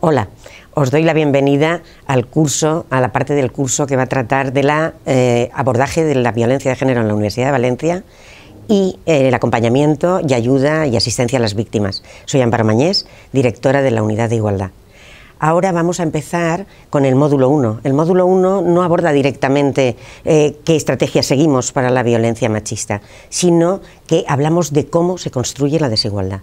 Hola, os doy la bienvenida al curso, a la parte del curso que va a tratar del eh, abordaje de la violencia de género en la Universidad de Valencia y eh, el acompañamiento y ayuda y asistencia a las víctimas. Soy Amparo Mañés, directora de la Unidad de Igualdad. Ahora vamos a empezar con el módulo 1. El módulo 1 no aborda directamente eh, qué estrategias seguimos para la violencia machista, sino que hablamos de cómo se construye la desigualdad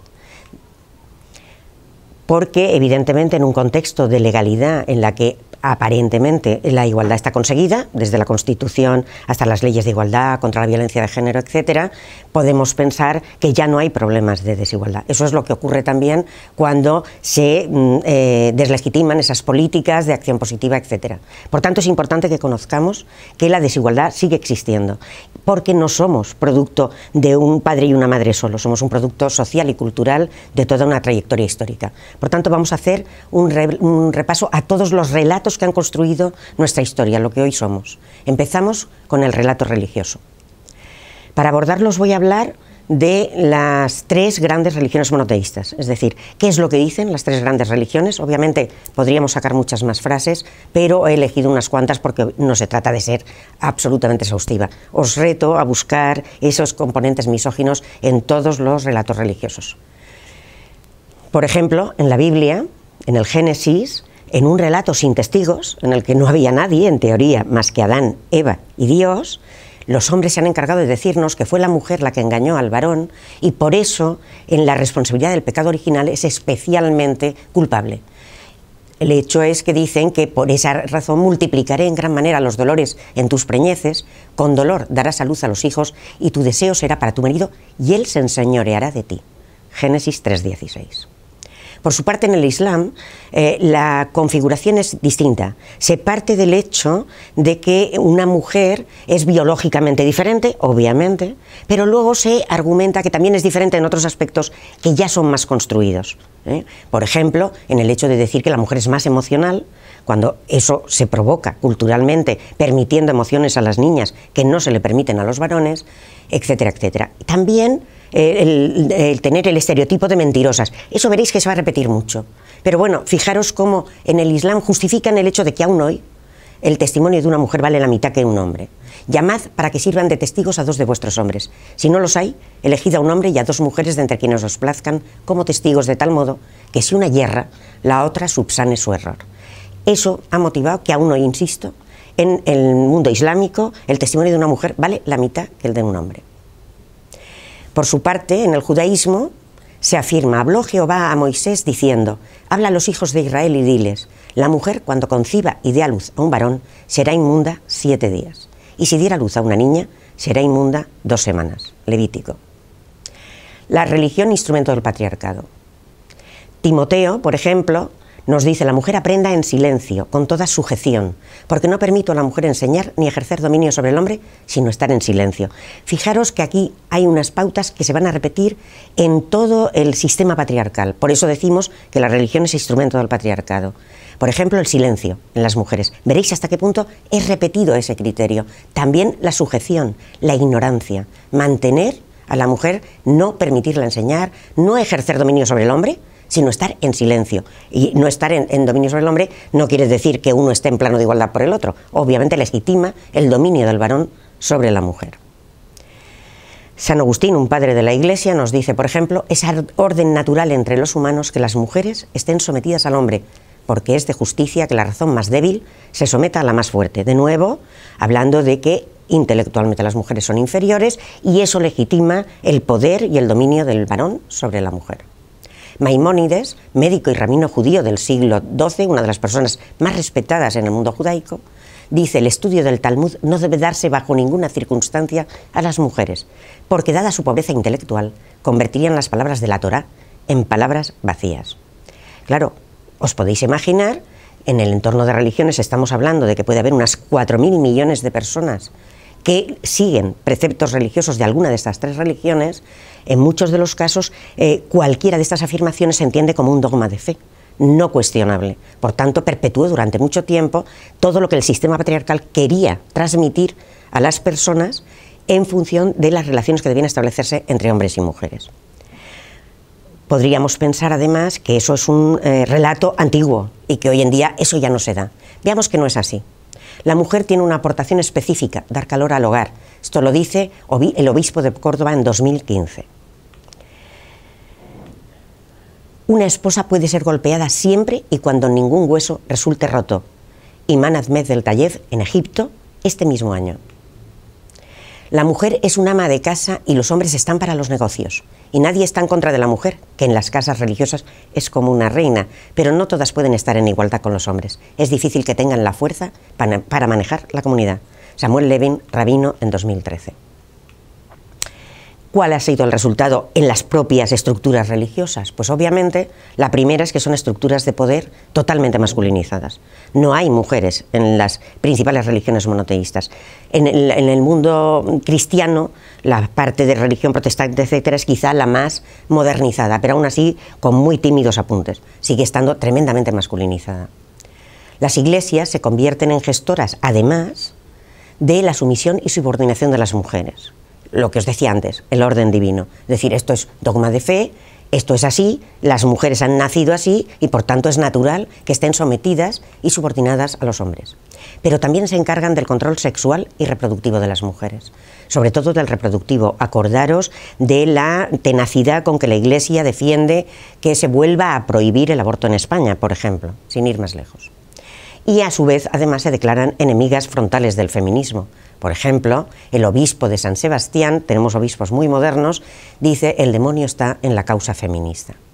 porque evidentemente en un contexto de legalidad en la que aparentemente la igualdad está conseguida desde la Constitución hasta las leyes de igualdad contra la violencia de género, etcétera, podemos pensar que ya no hay problemas de desigualdad. Eso es lo que ocurre también cuando se mm, eh, deslegitiman esas políticas de acción positiva, etcétera. Por tanto, es importante que conozcamos que la desigualdad sigue existiendo, porque no somos producto de un padre y una madre solo, somos un producto social y cultural de toda una trayectoria histórica. Por tanto, vamos a hacer un repaso a todos los relatos que han construido nuestra historia, lo que hoy somos. Empezamos con el relato religioso. Para abordarlos voy a hablar de las tres grandes religiones monoteístas. Es decir, ¿qué es lo que dicen las tres grandes religiones? Obviamente podríamos sacar muchas más frases, pero he elegido unas cuantas porque no se trata de ser absolutamente exhaustiva. Os reto a buscar esos componentes misóginos en todos los relatos religiosos. Por ejemplo, en la Biblia, en el Génesis, en un relato sin testigos, en el que no había nadie, en teoría, más que Adán, Eva y Dios, los hombres se han encargado de decirnos que fue la mujer la que engañó al varón y por eso en la responsabilidad del pecado original es especialmente culpable. El hecho es que dicen que por esa razón multiplicaré en gran manera los dolores en tus preñeces, con dolor darás a luz a los hijos y tu deseo será para tu marido y él se enseñoreará de ti. Génesis 3:16. Por su parte, en el Islam, eh, la configuración es distinta. Se parte del hecho de que una mujer es biológicamente diferente, obviamente, pero luego se argumenta que también es diferente en otros aspectos que ya son más construidos. ¿eh? Por ejemplo, en el hecho de decir que la mujer es más emocional, cuando eso se provoca culturalmente, permitiendo emociones a las niñas que no se le permiten a los varones, etcétera, etcétera. También eh, el, tener el estereotipo de mentirosas. Eso veréis que se va a repetir mucho. Pero bueno, fijaros cómo en el Islam justifican el hecho de que aún hoy el testimonio de una mujer vale la mitad que un hombre. Llamad para que sirvan de testigos a dos de vuestros hombres. Si no los hay, elegid a un hombre y a dos mujeres de entre quienes os plazcan como testigos de tal modo que si una yerra, la otra subsane su error. Eso ha motivado que aún hoy, insisto, en el mundo islámico el testimonio de una mujer vale la mitad que el de un hombre. Por su parte, en el judaísmo se afirma, habló Jehová a Moisés diciendo, habla a los hijos de Israel y diles, la mujer cuando conciba y dé a luz a un varón será inmunda siete días, y si diera luz a una niña será inmunda dos semanas. Levítico. La religión, instrumento del patriarcado. Timoteo, por ejemplo, nos dice, la mujer aprenda en silencio, con toda sujeción, porque no permito a la mujer enseñar ni ejercer dominio sobre el hombre, sino estar en silencio. Fijaros que aquí hay unas pautas que se van a repetir en todo el sistema patriarcal. Por eso decimos que la religión es instrumento del patriarcado. Por ejemplo, el silencio en las mujeres. Veréis hasta qué punto es repetido ese criterio. También la sujeción, la ignorancia. Mantener a la mujer, no permitirla enseñar, no ejercer dominio sobre el hombre, sino estar en silencio. Y no estar en, dominio sobre el hombre no quiere decir que uno esté en plano de igualdad por el otro. Obviamente legitima el dominio del varón sobre la mujer. San Agustín, un padre de la Iglesia, nos dice, por ejemplo, es orden natural entre los humanos que las mujeres estén sometidas al hombre, porque es de justicia que la razón más débil se someta a la más fuerte. De nuevo, hablando de que intelectualmente las mujeres son inferiores y eso legitima el poder y el dominio del varón sobre la mujer. Maimónides, médico y ramino judío del siglo XII, una de las personas más respetadas en el mundo judaico, dice el estudio del Talmud no debe darse bajo ninguna circunstancia a las mujeres, porque dada su pobreza intelectual, convertirían las palabras de la Torá en palabras vacías. Claro, os podéis imaginar, en el entorno de religiones estamos hablando de que puede haber unas 4.000 millones de personas que siguen preceptos religiosos de alguna de estas tres religiones, en muchos de los casos eh, cualquiera de estas afirmaciones se entiende como un dogma de fe no cuestionable. Por tanto, perpetuó durante mucho tiempo todo lo que el sistema patriarcal quería transmitir a las personas en función de las relaciones que debían establecerse entre hombres y mujeres. Podríamos pensar además que eso es un eh, relato antiguo y que hoy en día eso ya no se da. Veamos que no es así. La mujer tiene una aportación específica, dar calor al hogar. Esto lo dice el obispo de Córdoba en 2015. Una esposa puede ser golpeada siempre y cuando ningún hueso resulte roto. Imán Ahmed del Tayef en Egipto este mismo año. La mujer es un ama de casa y los hombres están para los negocios. Y nadie está en contra de la mujer, que en las casas religiosas es como una reina, pero no todas pueden estar en igualdad con los hombres. Es difícil que tengan la fuerza para, manejar la comunidad. Samuel Levin, rabino en 2013. ¿Cuál ha sido el resultado en las propias estructuras religiosas? Pues obviamente la primera es que son estructuras de poder totalmente masculinizadas. No hay mujeres en las principales religiones monoteístas. En el, mundo cristiano, la parte de religión protestante, etcétera, es quizá la más modernizada, pero aún así con muy tímidos apuntes. Sigue estando tremendamente masculinizada. Las iglesias se convierten en gestoras, además, de la sumisión y subordinación de las mujeres lo que os decía antes, el orden divino. Es decir, esto es dogma de fe, esto es así, las mujeres han nacido así y por tanto es natural que estén sometidas y subordinadas a los hombres. Pero también se encargan del control sexual y reproductivo de las mujeres, sobre todo del reproductivo. Acordaros de la tenacidad con que la Iglesia defiende que se vuelva a prohibir el aborto en España, por ejemplo, sin ir más lejos y a su vez además se declaran enemigas frontales del feminismo. Por ejemplo, el obispo de San Sebastián, tenemos obispos muy modernos, dice el demonio está en la causa feminista.